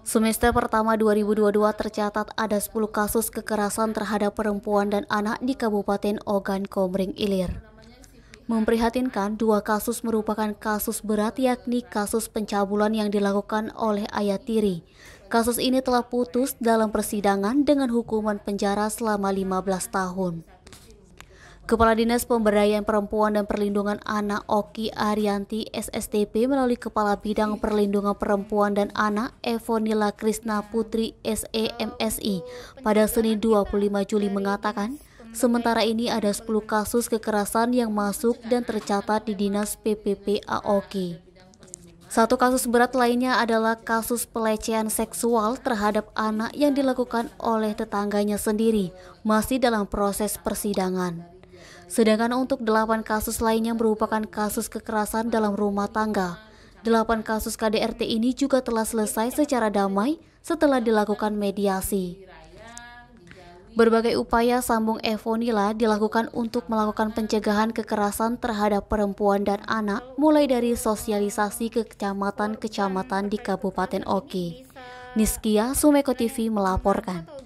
Semester pertama 2022 tercatat ada 10 kasus kekerasan terhadap perempuan dan anak di Kabupaten Ogan Komering Ilir. Memprihatinkan, dua kasus merupakan kasus berat yakni kasus pencabulan yang dilakukan oleh tiri. Kasus ini telah putus dalam persidangan dengan hukuman penjara selama 15 tahun. Kepala Dinas Pemberdayaan Perempuan dan Perlindungan Anak Oki Arianti SSTP melalui Kepala Bidang Perlindungan Perempuan dan Anak Evonila Krishna Putri SEMSI pada Senin 25 Juli mengatakan, sementara ini ada 10 kasus kekerasan yang masuk dan tercatat di Dinas PpPa Oki. Satu kasus berat lainnya adalah kasus pelecehan seksual terhadap anak yang dilakukan oleh tetangganya sendiri, masih dalam proses persidangan. Sedangkan untuk delapan kasus lainnya merupakan kasus kekerasan dalam rumah tangga. Delapan kasus KDRT ini juga telah selesai secara damai setelah dilakukan mediasi. Berbagai upaya sambung Evonila dilakukan untuk melakukan pencegahan kekerasan terhadap perempuan dan anak mulai dari sosialisasi ke kecamatan-kecamatan di Kabupaten Oki. Niskia Sumeko TV melaporkan.